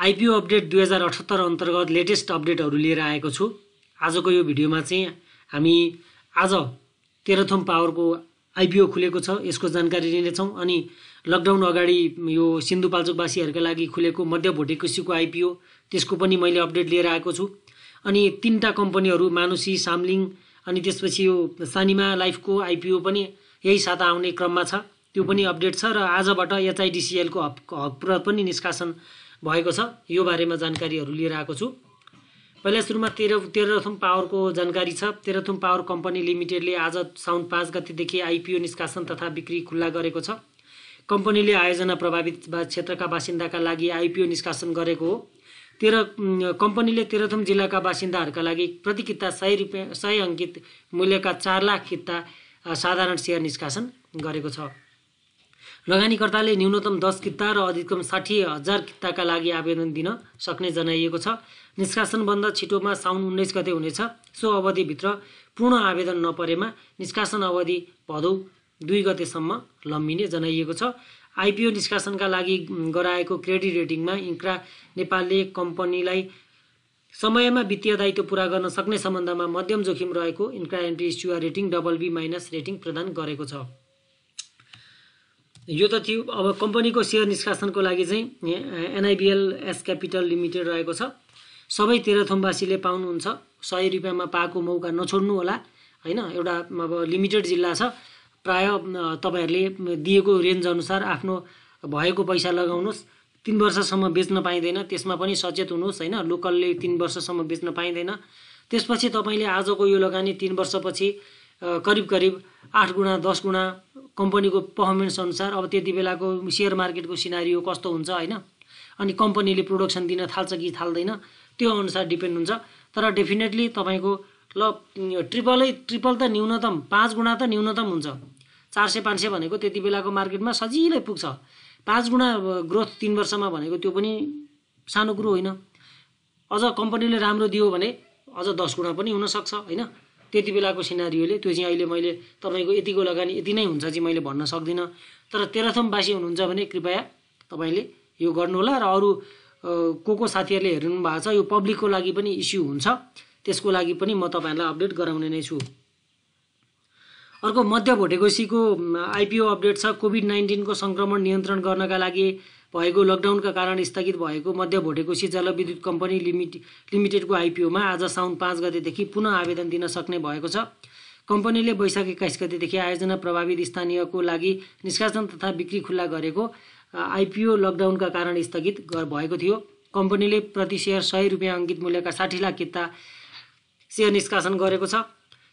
IPO update दुई हजार अठहत्तर अन्तर्गत लेटेस्ट अपडेटहरू लिएर आएको छु आजको यो भिडियोमा चाहिँ हामी आज तेह्रथम पावरको आइपिओ खुलेको छ यसको जानकारी लिनेछौँ अनि लकडाउन अगाडि यो सिन्धुपाल्चोकवासीहरूका लागि खुलेको मध्य भोटेकुसीको कृषिको आइपिओ त्यसको पनि मैले अपडेट लिएर आएको छु अनि तिनवटा कम्पनीहरू मानुसी सामलिङ अनि त्यसपछि यो सानिमा लाइफको आइपिओ पनि यही साता आउने क्रममा छ त्यो पनि अपडेट छ र आजबाट एचआइडिसिएलको हक हकप्रत पनि निष्कासन भएको छ यो बारेमा जानकारीहरू लिएर आएको छु पहिला सुरुमा तेह्र तेह्रथुम पावरको जानकारी छ तेह्रथुम पावर कम्पनी लिमिटेडले आज साउन पाँच गतिदेखि आइपिओ निष्कासन तथा बिक्री खुल्ला गरेको छ कम्पनीले आयोजना प्रभावित क्षेत्रका बासिन्दाका लागि आइपिओ निष्कासन गरेको हो तेह्र कम्पनीले तेह्रथुम जिल्लाका बासिन्दाहरूका लागि प्रति किता सय रुपियाँ सय अङ्कित मूल्यका चार लाख किता साधारण सेयर निष्कासन गरेको छ लगानीकर्ताले न्यूनतम दस किता र अधिकतम साठी हजार किताका लागि आवेदन दिन सक्ने जनाइएको छ निष्कासन बन्द छिटोमा साउन उन्नाइस गते हुनेछ सो अवधिभित्र पूर्ण आवेदन नपरेमा निष्कासन अवधि भदौ दुई गतेसम्म लम्बिने जनाइएको छ आइपिओ निष्कासनका लागि गराएको क्रेडिट रेटिङमा इन्क्रा नेपालले कम्पनीलाई समयमा वित्तीय दायित्व पुरा गर्न सक्ने सम्बन्धमा मध्यम जोखिम रहेको इन्क्रा entry issuer rating double B minus rating प्रदान गरेको छ यो त थियो अब कम्पनीको सेयर निष्कासनको लागि चाहिँ एनआइबिएल एस क्यापिटल लिमिटेड रहेको छ सबै तेह्रथुमवासीले पाउनुहुन्छ सय रुपियाँमा पाएको मौका नछोड्नु होला होइन एउटा अब लिमिटेड जिल्ला छ प्राय तपाईँहरूले दिएको रेन्ज अनुसार आफ्नो भएको पैसा लगाउनुहोस् तिन वर्षसम्म बेच्न पाइँदैन त्यसमा पनि सचेत हुनुहोस् होइन लोकलले तिन वर्षसम्म बेच्न पाइँदैन त्यसपछि तपाईँले आजको यो लगानी तिन वर्षपछि करिब करिब आठ गुणा दस गुणा कम्पनीको पर्फर्मेन्स अनुसार अब त्यति बेलाको सेयर मार्केटको सिनारी कस्तो हुन्छ होइन अनि कम्पनीले प्रोडक्सन दिन थाल्छ कि थाल्दैन त्यो अनुसार डिपेन्ड हुन्छ तर डेफिनेटली तपाईँको ल ट्रिपलै ट्रिपल त न्यूनतम पाँच गुणा त न्यूनतम हुन्छ चार सय पाँच सय भनेको त्यति बेलाको मार्केटमा सजिलै पुग्छ पाँच गुणा ग्रोथ तिन वर्षमा भनेको त्यो पनि सानो कुरो होइन अझ कम्पनीले राम्रो दियो भने अझ दस गुणा पनि हुनसक्छ होइन त्यति बेलाको सिनारीले त्यो चाहिँ अहिले मैले तपाईँको यतिको लगानी यति नै हुन्छ चाहिँ मैले भन्न सक्दिनँ तर तेह्रथमवासी हुनुहुन्छ भने कृपया तपाईँले यो गर्नुहोला र अरू को को साथीहरूले हेर्नु भएको छ यो पब्लिकको लागि पनि इस्यु हुन्छ त्यसको लागि पनि म तपाईँहरूलाई अपडेट गराउने नै छु अर्को मध्य भोटेकोसीको आइपिओ अपडेट छ कोभिड नाइन्टिनको सङ्क्रमण नियन्त्रण गर्नका लागि भएको लकडाउनका कारण स्थगित भएको मध्य भोटेकोसी जलविद्युत कम्पनी लिमिट लिमिटेडको आइपिओमा आज साउन पाँच गतेदेखि पुनः आवेदन दिन सक्ने भएको छ कम्पनीले वैशाख एक्काइस गतेदेखि आयोजना प्रभावित स्थानीयको लागि निष्कासन तथा बिक्री खुल्ला गरेको आइपिओ लकडाउनका कारण स्थगित भएको थियो कम्पनीले प्रति सेयर सय रुपियाँ अङ्कित मूल्यका साठी लाख किता सेयर निष्कासन गरेको छ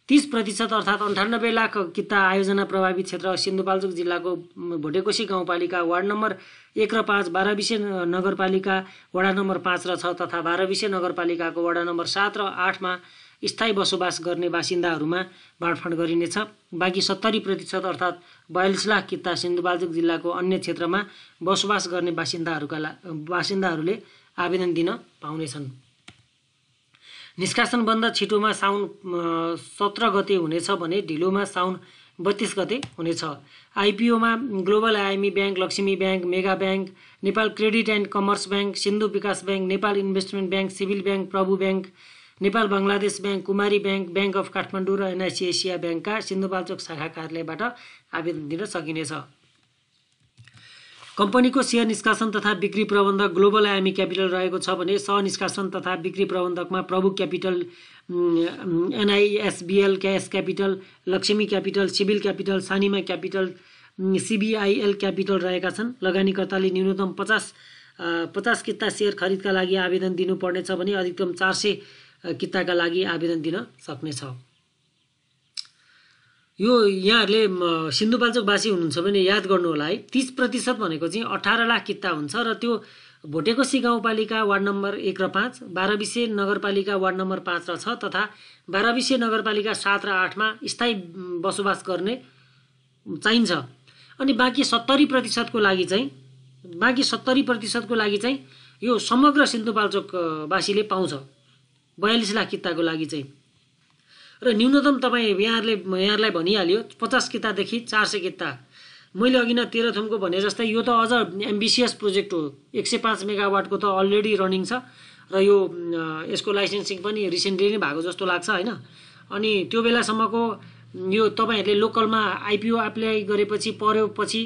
तिस प्रतिशत अर्थात् अन्ठानब्बे लाख किता आयोजना प्रभावित क्षेत्र सिन्धुपाल्चोक जिल्लाको भोटेकोसी गाउँपालिका वार्ड नम्बर एक र पाँच बाह्रविसे नगरपालिका वडा नम्बर पाँच र छ तथा बाह्रविसे नगरपालिकाको वडा नम्बर सात र आठमा स्थायी बसोबास गर्ने बासिन्दाहरूमा बाँडफाँड गरिनेछ बाँकी सत्तरी प्रतिशत अर्थात् बयालिस लाख किता सिन्धुपाल्चोक जिल्लाको अन्य क्षेत्रमा बसोबास गर्ने बासिन्दाहरूका बासिन्दाहरूले आवेदन दिन पाउनेछन् बन्द छिटोमा साउन सत्र गते हुनेछ भने ढिलोमा साउन बत्तिस गते हुनेछ आइपिओमा global IME bank Laxmi bank mega bank Nepal credit and commerce bank Sindhu Bikas bank Nepal investment bank civil bank Prabhu bank Nepal Bangladesh bank Kumari bank bank of Kathmandu र एनआइसिएसिया ब्याङ्कका सिन्धुपाल्चोक शाखा कार्यालयबाट आवेदन दिन सकिनेछ कम्पनीको सेयर निष्कासन तथा बिक्री प्रबन्धक ग्लोबल आयामी क्यापिटल रहेको छ भने सहनिष्कासन तथा बिक्री प्रबन्धकमा Prabhu capital NISBL cash capital Laxmi capital civil capital Sanima capital CBIL capital रहेका छन् लगानीकर्ताले न्यूनतम पचास पचास किता सेयर खरिदका लागि आवेदन दिनुपर्नेछ भने अधिकतम चार सय किताका लागि आवेदन दिन सक्नेछ यो यहाँहरूले सिन्धुपाल्चोकवासी हुनुहुन्छ भने याद गर्नु होला है तिस प्रतिशत भनेको चाहिँ अठार लाख किता हुन्छ र त्यो भोटेकोसी गाउँपालिका वार्ड नम्बर एक र पाँच बाह्र विषय नगरपालिका वार्ड नम्बर पाँच र छ तथा बाह्र विषय नगरपालिका सात र आठमा स्थायी बसोबास गर्ने चाहिन्छ अनि बाँकी सत्तरी प्रतिशतको लागि चाहिँ बाँकी सत्तरी प्रतिशतको लागि चाहिँ यो समग्र सिन्धुपाल्चोकवासीले पाउँछ बयालिस लाख किताको लागि चाहिँ र न्यूनतम तपाईँ यहाँहरूले यहाँहरूलाई भनिहाल्यो पचास कितादेखि चार सय किता मैले अघि न थुमको भने जस्तै यो त अझ एम्बिसियस प्रोजेक्ट हो एक सय पाँच मेगावाटको त अलरेडी रनिङ छ र यो यसको लाइसेन्सिङ पनि रिसेन्टली नै भएको जस्तो लाग्छ होइन अनि त्यो बेलासम्मको यो तपाईँहरूले लोकलमा आइपिओ एप्लाई गरेपछि पऱ्यो पछि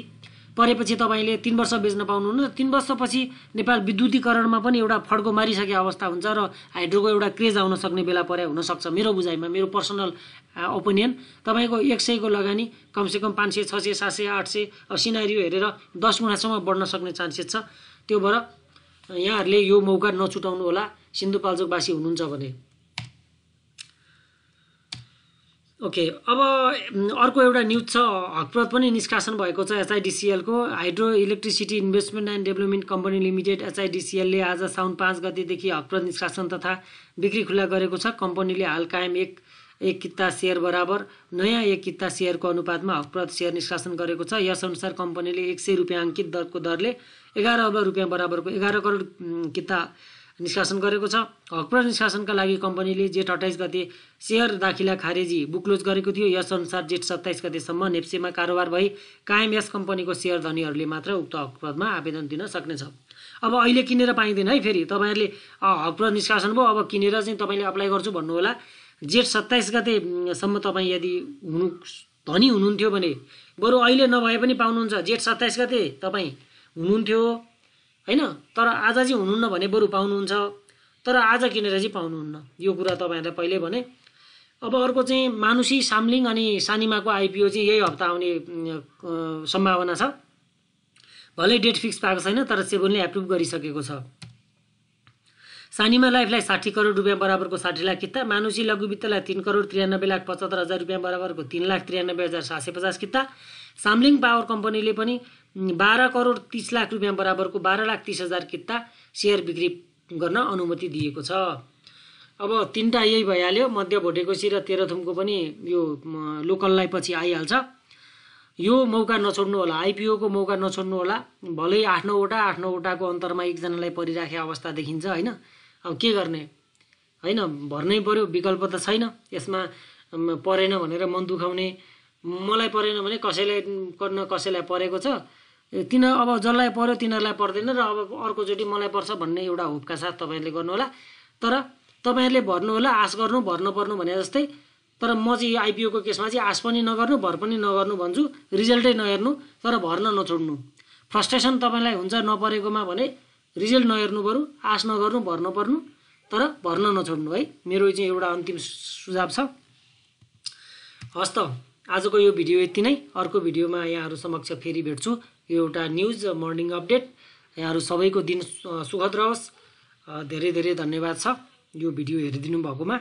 परेपछि तपाईँले तिन वर्ष बेच्न पाउनुहुन्न तिन वर्षपछि नेपाल विद्युतीकरणमा पनि एउटा फड्को मारिसके अवस्था हुन्छ र हाइड्रोको एउटा क्रेज आउन सक्ने बेला परे हुनसक्छ मेरो बुझाइमा मेरो पर्सनल ओपिनियन तपाईँको एक सयको लगानी कमसेकम पाँच सय छ सय सात सय आठ सय सिनारी हेरेर दस गुणासम्म बढ्न सक्ने चान्सेस छ त्यो भएर यहाँहरूले यो मौका नछुटाउनु होला सिन्धुपाल्चोकवासी हुनुहुन्छ भने ओके अब अर्को एउटा न्युज छ हकप्रत पनि निष्कासन भएको छ एसआइडिसिएलको hydro electricity investment and development company limited एसआइडिसिएलले आज साउन पाँच गतिदेखि हकप्रत निष्कासन तथा बिक्री खुल्ला गरेको छ कम्पनीले हाल कायम एक एक किता सेयर बराबर नयाँ एक किता सेयरको अनुपातमा हकप्रत सेयर निष्कासन गरेको छ यसअनुसार कम्पनीले एक सय रुपियाँ अङ्कित दरको दरले एघार अर्ब रुपियाँ बराबरको एघार करोड किता निष्कासन गरेको छ हकप्र निष्कासनका लागि कम्पनीले जेठ अठाइस गते सेयर दाखिला खारेजी बुक्लोज गरेको थियो यसअनुसार जेठ सत्ताइस गतेसम्म नेप्सेमा कारोबार भई कायम यस कम्पनीको सेयर धनीहरूले मात्र उक्त हकप्रदमा आवेदन दिन सक्नेछ अब अहिले किनेर पाइँदैन है फेरि तपाईँहरूले हकप्रद निष्कासन भयो अब किनेर चाहिँ तपाईँले अप्लाई गर्छु भन्नुहोला जेठ सत्ताइस गतेसम्म तपाईँ यदि हुनु धनी हुनुहुन्थ्यो भने बरु अहिले नभए पनि पाउनुहुन्छ जेठ सत्ताइस गते तपाईँ हुनुहुन्थ्यो होइन तर आज चाहिँ हुनुहुन्न भने बरु पाउनुहुन्छ तर आज किनेर चाहिँ पाउनुहुन्न यो कुरा तपाईँहरूलाई पहिल्यै भने अब अर्को चाहिँ मानुसी सामलिङ अनि सानिमाको आइपिओ चाहिँ यही हप्ता आउने सम्भावना छ भलै डेट फिक्स पाएको छैन तर सेबुनले एप्रुभ गरिसकेको छ सानिमा लाइफलाई साठी करोड रुपियाँ बराबरको साठी लाख किता मानुसी लघुवित्तलाई तिन करोड त्रियानब्बे लाख पचहत्तर हजार रुपियाँ बराबरको तिन लाख त्रियानब्बे हजार सात सय पचास किता सामलिङ पावर कम्पनीले पनि बाह्र करोड तिस लाख रुपियाँ बराबरको बाह्र लाख तिस हजार किता सेयर बिक्री गर्न अनुमति दिएको छ अब तिनवटा यही भइहाल्यो मध्य भोटेकोसी र तेह्रथुमको पनि यो लोकललाई पछि आइहाल्छ यो मौका नछोड्नु होला आइपिओको मौका नछोड्नु होला भलै आठ नौवटा आठ नौवटाको अन्तरमा एकजनालाई परिराखे अवस्था देखिन्छ होइन अब के गर्ने होइन भर्नै पऱ्यो विकल्प त छैन यसमा परेन भनेर मन दुखाउने मलाई परेन भने कसैलाई गर्न कसैलाई परेको छ किन अब जसलाई पर्यो तिनीहरूलाई पर्दैन र अब अर्कोचोटि मलाई पर्छ भन्ने एउटा होपका साथ तपाईँहरूले गर्नुहोला तर तपाईँहरूले भर्नुहोला आश गर्नु भर्नु पर्नु भने जस्तै तर म चाहिँ यो आइपिओको केसमा चाहिँ आश पनि नगर्नु भर पनि नगर्नु भन्छु रिजल्टै नहेर्नु तर भर्न नछोड्नु फ्रस्ट्रेसन तपाईँलाई हुन्छ नपरेकोमा भने रिजल्ट नहेर्नु बरु आश नगर्नु भर्नु पर्नु तर भर्न नछोड्नु है मेरो चाहिँ एउटा अन्तिम सुझाव छ हस् त आजको यो भिडियो यति नै अर्को भिडियोमा यहाँहरू समक्ष फेरि भेट्छु यो एउटा न्युज मर्निङ अपडेट यहाँहरू सबैको दिन सुखद रहोस् धेरै धेरै धन्यवाद छ यो भिडियो हेरिदिनु भएकोमा